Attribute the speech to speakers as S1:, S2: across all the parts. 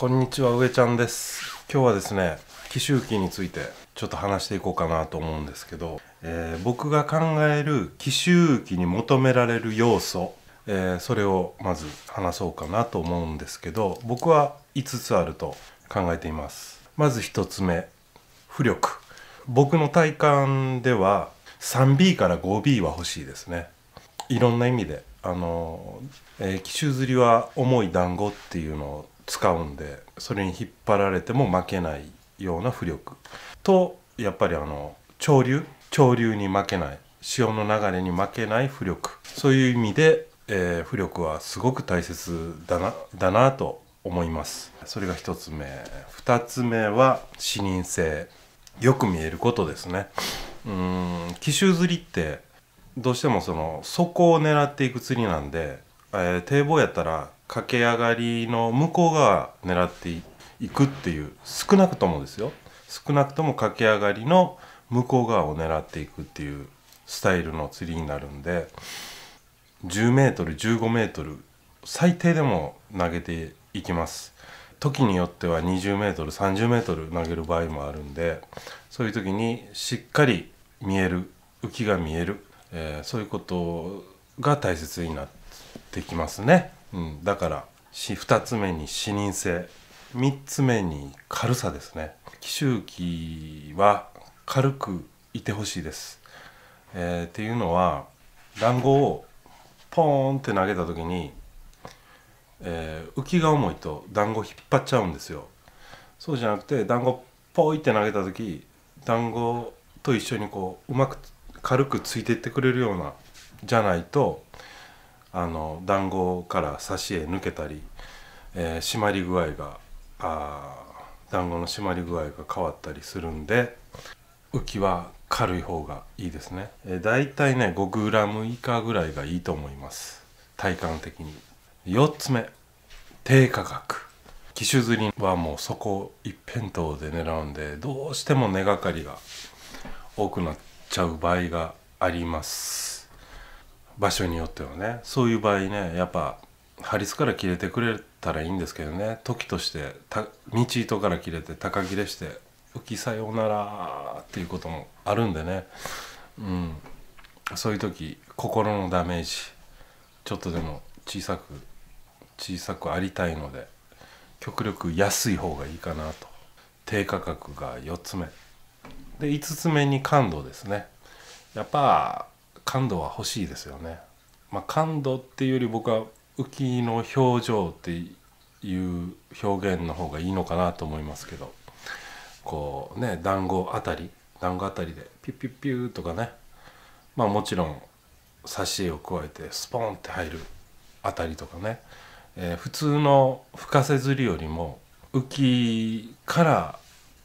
S1: こんにちは上ちゃんです今日はですね奇襲期についてちょっと話していこうかなと思うんですけど、えー、僕が考える奇襲期に求められる要素、えー、それをまず話そうかなと思うんですけど僕は5つあると考えていますまず1つ目浮力僕の体感では 3B から 5B は欲しいですねいろんな意味であの、えー、奇襲釣りは重い団子っていうのを使うんでそれに引っ張られても負けないような浮力とやっぱりあの潮流潮流に負けない潮の流れに負けない浮力そういう意味で、えー、浮力はすごく大切だなだなと思いますそれが1つ目2つ目は視認性よく見えることですねうん奇襲釣りってどうしてもその底を狙っていく釣りなんでえー、堤防やったら駆け上がりの向こう側狙っていくっていう少なくともですよ少なくとも駆け上がりの向こう側を狙っていくっていうスタイルの釣りになるんで10 m 15ル最低でも投げていきます時によっては 20m30m 投げる場合もあるんでそういう時にしっかり見える浮きが見える、えー、そういうことが大切になってできますね、うん、だから2つ目に視認性3つ目に軽さですね奇襲期は軽くいてほしいです、えー、っていうのは団子をポーンって投げた時に、えー、浮きが重いと団子引っ張っちゃうんですよそうじゃなくて団子ポイって投げた時団子と一緒にこううまく軽くついていってくれるようなじゃないとあの団子から挿絵抜けたり、えー、締まり具合があ団子の締まり具合が変わったりするんで浮きは軽い方がいいですね、えー、だいたいね 5g 以下ぐらいがいいと思います体感的に4つ目低価格機種釣りはもうそこ一辺倒で狙うんでどうしても根がかりが多くなっちゃう場合があります場所によってはねそういう場合ねやっぱハりスから切れてくれたらいいんですけどね時としてた道糸から切れて高切れして浮きさようならっていうこともあるんでね、うん、そういう時心のダメージちょっとでも小さく小さくありたいので極力安い方がいいかなと低価格が4つ目で5つ目に感度ですねやっぱ感度は欲しいですよね。まあ、感度っていうより僕は浮きの表情っていう表現の方がいいのかなと思いますけどこうね団子あたり団子あたりでピュピュピュとかねまあもちろん挿絵を加えてスポンって入るあたりとかね、えー、普通の浮かせ釣りよりも浮きから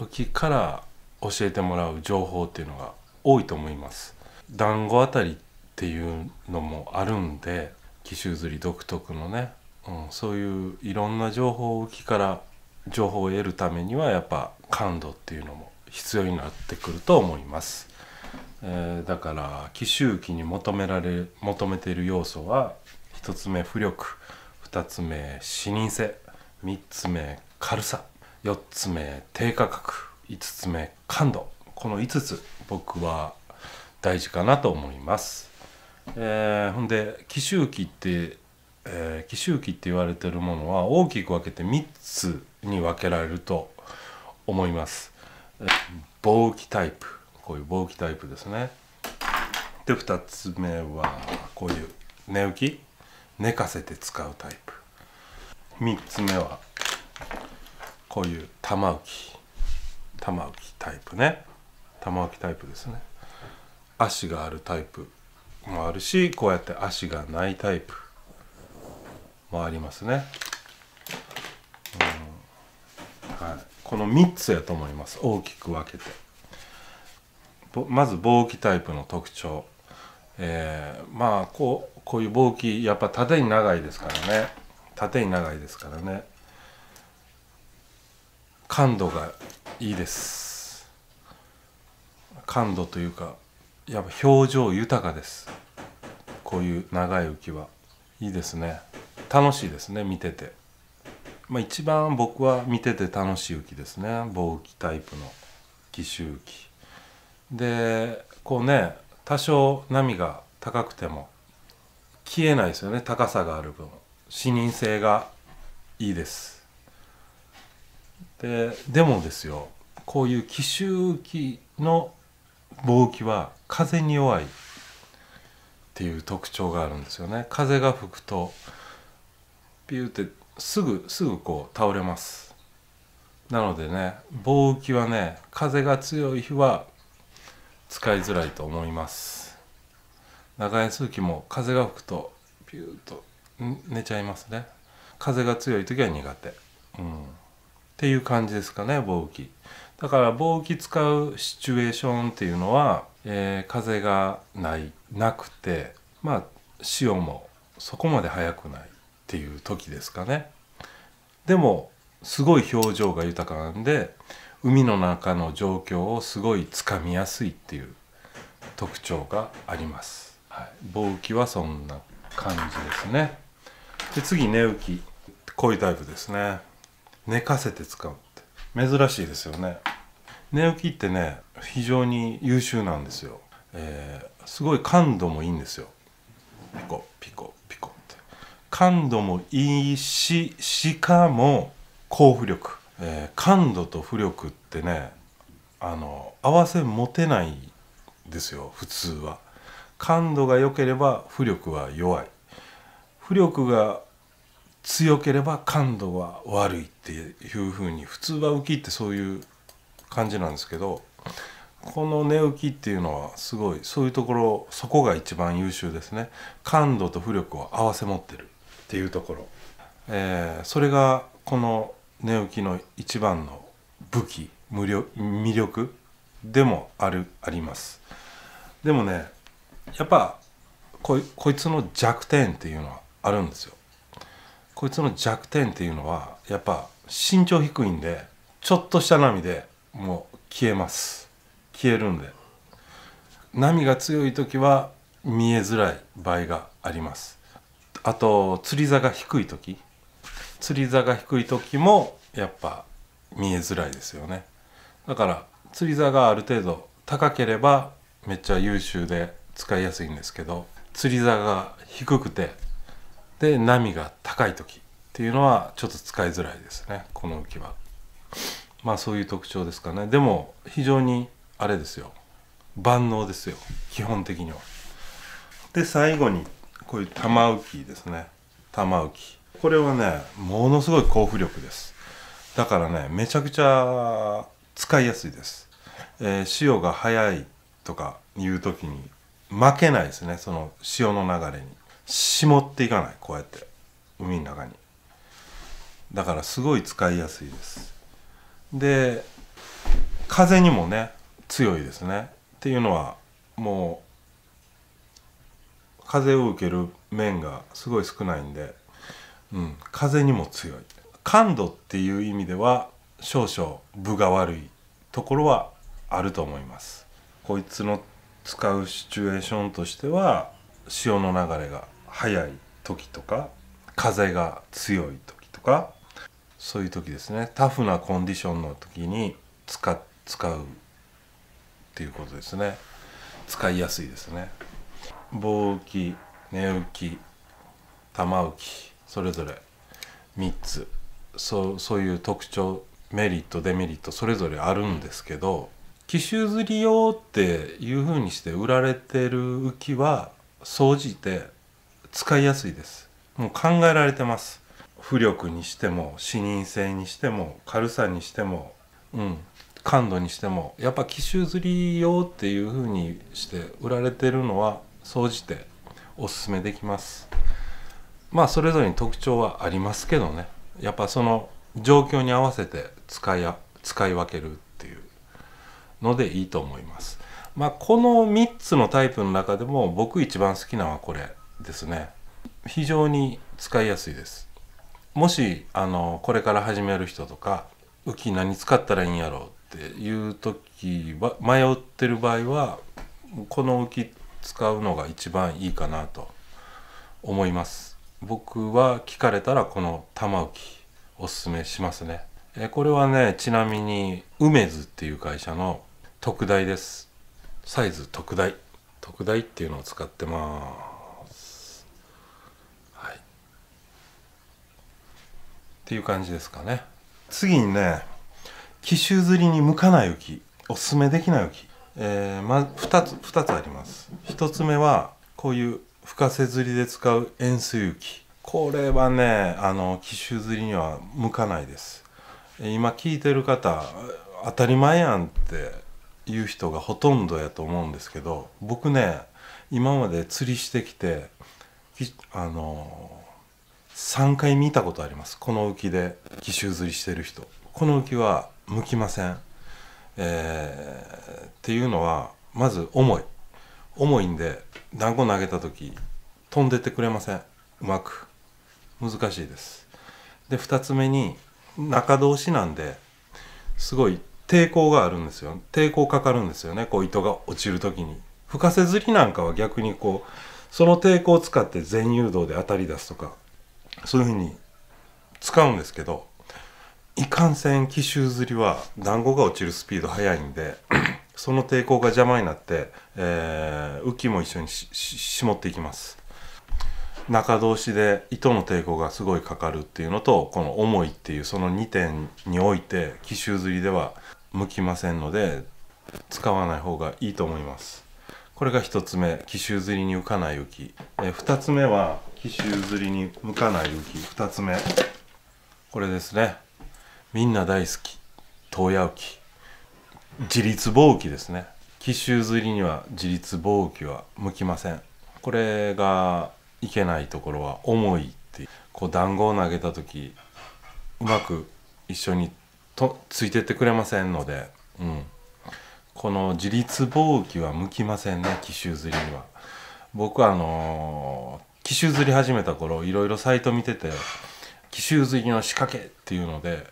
S1: 浮きから教えてもらう情報っていうのが多いと思います。団子あたりっていうのもあるんで紀州釣り独特のね、うん、そういういろんな情報を木から情報を得るためにはやっぱ感度っていうのも必要になってくると思います。えー、だから奇襲期に求められ求めている要素は1つ目浮力2つ目視認性3つ目軽さ4つ目低価格5つ目感度この5つ僕は大事かなと思います。えー、ほんで紀州記って、えー、紀州記って言われてるものは大きく分けて3つに分けられると思います。えー、防気タイプこういう防気タイプですね。で2つ目はこういう寝浮き寝かせて使うタイプ。3つ目はこういう玉浮き玉浮きタイプね玉浮きタイプですね。足があるタイプもあるしこうやって足がないタイプもありますね、うんはい、この3つやと思います大きく分けてまず棒器タイプの特徴えー、まあこうこういう棒器やっぱ縦に長いですからね縦に長いですからね感度がいいです感度というかやっぱ表情豊かですこういう長い浮きはいいですね楽しいですね見てて、まあ、一番僕は見てて楽しい浮きですね棒浮きタイプの奇襲浮きでこうね多少波が高くても消えないですよね高さがある分視認性がいいですででもですよこういう奇襲浮きの棒木は風に弱いっていう特徴があるんですよね風が吹くとピューってすぐすぐこう倒れますなのでね棒浮きはね風が強い日は使いづらいと思います長円数機も風が吹くとピューッと寝ちゃいますね風が強い時は苦手、うん、っていう感じですかね棒浮きだから棒気使うシチュエーションっていうのは、えー、風がないなくてまあ潮もそこまで速くないっていう時ですかね。でもすごい表情が豊かなんで海の中の状況をすごいつかみやすいっていう特徴があります。はい、棒浮きはそんな感じですね。で次寝浮きこういうタイプですね。寝かせて使う。珍しいですよね寝起きってね非常に優秀なんですよ、えー、すごい感度もいいんですよピコピコピコって感度もいいししかも高浮力、えー、感度と浮力ってねあの合わせ持てないですよ普通は感度が良ければ浮力は弱い浮力が強ければ感度は悪いっていうふうに普通は浮きってそういう感じなんですけどこの寝浮きっていうのはすごいそういうところそこが一番優秀ですね感度と浮力を併せ持ってるっていうところ、えー、それがこの寝浮きの一番の武器無力魅力でもあるありますでもねやっぱこいつの弱点っていうのはあるんですよこいつの弱点っていうのはやっぱ身長低いんでちょっとした波でもう消えます消えるんで波が強い時は見えづらい場合がありますあと釣り座が低い時釣り座が低い時もやっぱ見えづらいですよねだから釣り座がある程度高ければめっちゃ優秀で使いやすいんですけど釣り座が低くてで波が高い時っていうのはちょっと使いづらいですねこの浮き輪まあそういう特徴ですかねでも非常にあれですよ万能ですよ基本的にはで最後にこういう玉浮きですね玉浮きこれはねものすごい交付力ですだからねめちゃくちゃ使いやすいです、えー、潮が速いとかいう時に負けないですねその潮の流れに絞っていかないこうやって海の中にだからすごい使いやすいですで風にもね強いですねっていうのはもう風を受ける面がすごい少ないんで、うん、風にも強い感度っていう意味では少々分が悪いところはあると思いますこいつの使うシチュエーションとしては潮の流れが早い時とか風が強い時とかそういう時ですねタフなコンディションの時に使使うっていうことですね使いやすいですね棒浮き寝浮き玉浮きそれぞれ3つそうそういう特徴メリットデメリットそれぞれあるんですけど奇襲釣り用っていうふうにして売られてる浮きは総じて使いやすいですもう考えられてます浮力にしても視認性にしても軽さにしてもうん感度にしてもやっぱ奇襲釣り用っていう風にして売られてるのは総じておすすめできますまあそれぞれに特徴はありますけどねやっぱその状況に合わせて使い使い分けるっていうのでいいと思いますまあこの3つのタイプの中でも僕一番好きなのはこれですね非常に使いやすいですもしあのこれから始める人とか浮き何使ったらいいんやろうっていう時は迷ってる場合はこの浮き使うのが一番いいかなと思います僕は聞かれたらこの玉浮きおすすめしますねえこれはねちなみに梅津っていう会社の特大ですサイズ特大特大っていうのを使ってますっていう感じですかね次にね紀州釣りに向かない浮きおすすめできない浮き、えーま、2, つ2つあります1つ目はこういう深瀬釣りで使う塩水浮きこれはねあの紀州釣りには向かないです今聞いてる方当たり前やんっていう人がほとんどやと思うんですけど僕ね今まで釣りしてきてあの3回見たことありますこの浮きで奇襲釣りしてる人この浮きは向きません、えー、っていうのはまず重い重いんで団子投げた時飛んでてくれませんうまく難しいですで2つ目に中通しなんですごい抵抗があるんですよ抵抗かかるんですよねこう糸が落ちる時に深瀬釣りなんかは逆にこうその抵抗を使って全誘導で当たり出すとかそういうふうに使うんですけどいかんせん奇襲釣りは団子が落ちるスピード速いんで その抵抗が邪魔になって、えー、浮きも一緒に絞っていきます中通しで糸の抵抗がすごいかかるっていうのとこの重いっていうその2点において奇襲釣りでは向きませんので使わない方がいいと思いますこれが1つ目奇襲釣りに浮かない浮き、えー、2つ目は紀州釣りに向かない浮き2つ目これですねみんな大好き洞爺浮き自立防浮きですね紀州釣りには自立防浮きは向きませんこれがいけないところは重いってこう団子を投げた時うまく一緒にとついてってくれませんので、うん、この自立防浮きは向きませんね奇襲釣りには。僕はあのー奇襲釣り始めた頃いろいろサイト見てて奇襲釣りの仕掛けっていうので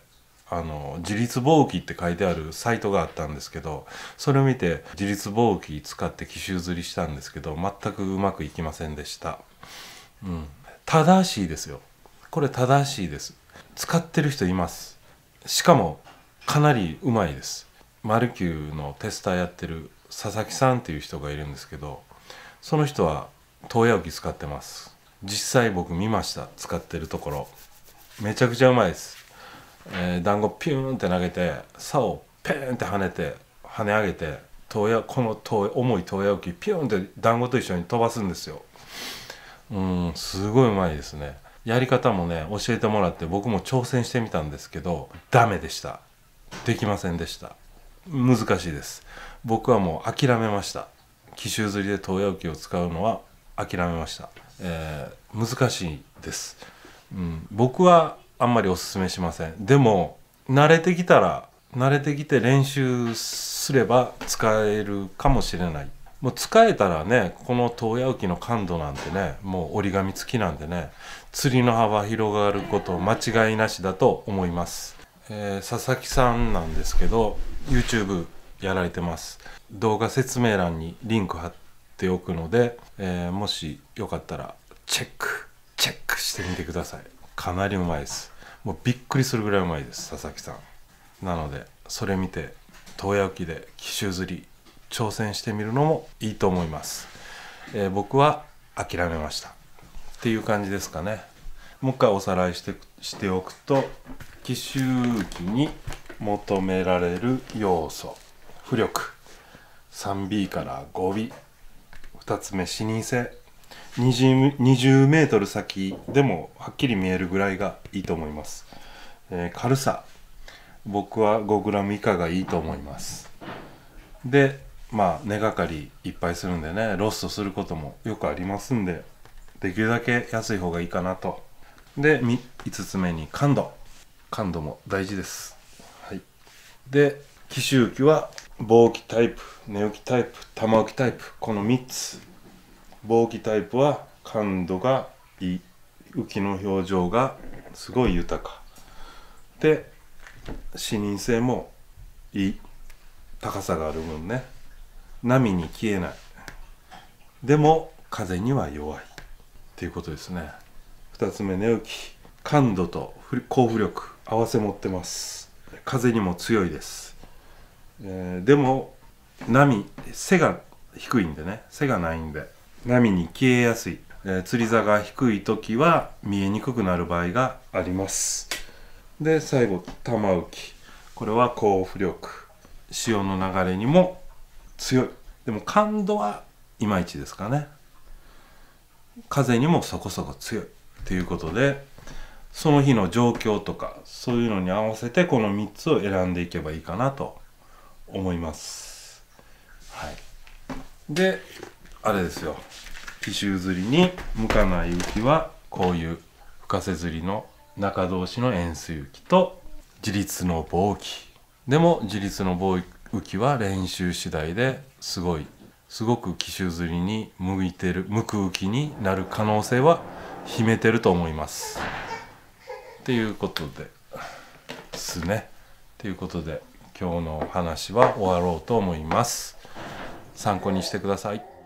S1: あの自立防浮器って書いてあるサイトがあったんですけどそれを見て自立防浮器使って奇襲釣りしたんですけど全くうまくいきませんでした、うん、正しいですよこれ正しいです使ってる人いますしかもかなりうまいですマルキューのテスターやってる佐々木さんっていう人がいるんですけどその人は東屋浮使ってます実際僕見ました使ってるところめちゃくちゃうまいです、えー、団子ピューンって投げて竿をペーンって跳ねて跳ね上げてこの東重い東屋浮ピューンって団子と一緒に飛ばすんですようんすごいうまいですねやり方もね教えてもらって僕も挑戦してみたんですけどダメでしたできませんでした難しいです僕はもう諦めました奇襲釣りで東屋浮を使うのは諦めました、えー、難しいです、うん、僕はあんまりおすすめしませんでも慣れてきたら慣れてきて練習すれば使えるかもしれないもう使えたらねこの遠矢浮の感度なんてねもう折り紙付きなんでね釣りの幅広がること間違いなしだと思います、えー、佐々木さんなんですけど YouTube やられてます動画説明欄にリンク貼ってておくので、えー、もしよかったらチェックチェックしてみてくださいかなりうまいですもうびっくりするぐらいうまいです佐々木さんなのでそれ見て東爺沖で奇襲釣り挑戦してみるのもいいと思います、えー、僕は諦めましたっていう感じですかねもう一回おさらいしてしておくと奇襲機に求められる要素浮力 3B から 5B 2つ目視認性 20, 20メートル先でもはっきり見えるぐらいがいいと思います、えー、軽さ僕は 5g 以下がいいと思いますでまあ根がかりいっぱいするんでねロストすることもよくありますんでできるだけ安い方がいいかなとで5つ目に感度感度も大事です、はい、で奇周期は防気タイプ寝起きタイプ玉置きタイプこの3つ防気タイプは感度がいい浮きの表情がすごい豊かで視認性もいい高さがある分ね波に消えないでも風には弱いっていうことですね2つ目寝起き感度と降付力合わせ持ってます風にも強いですえー、でも波背が低いんでね背がないんで波に消えやすい、えー、釣り座が低い時は見えにくくなる場合がありますで最後玉浮きこれは高浮力潮の流れにも強いでも感度はいまいちですかね風にもそこそこ強いということでその日の状況とかそういうのに合わせてこの3つを選んでいけばいいかなと思いますはいであれですよ紀州釣りに向かない浮きはこういう深瀬釣りの中同士の円錐浮きと自立の棒浮きでも自立の棒浮きは練習次第ですごいすごく奇襲釣りに向いてる向く浮きになる可能性は秘めてると思いますっていうことですねということで今日の話は終わろうと思います参考にしてください